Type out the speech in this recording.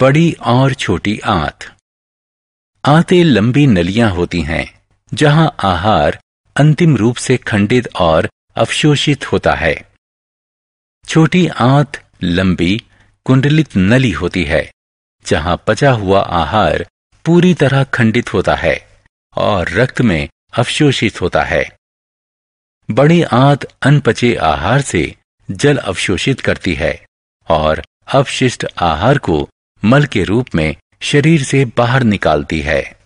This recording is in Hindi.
बड़ी और छोटी आंत आते लंबी नलियां होती हैं जहां आहार अंतिम रूप से खंडित और अवशोषित होता है छोटी आंत लंबी कुंडलित नली होती है जहां पचा हुआ आहार पूरी तरह खंडित होता है और रक्त में अवशोषित होता है बड़ी आंत अनपचे आहार से जल अवशोषित करती है और अपशिष्ट आहार को मल के रूप में शरीर से बाहर निकालती है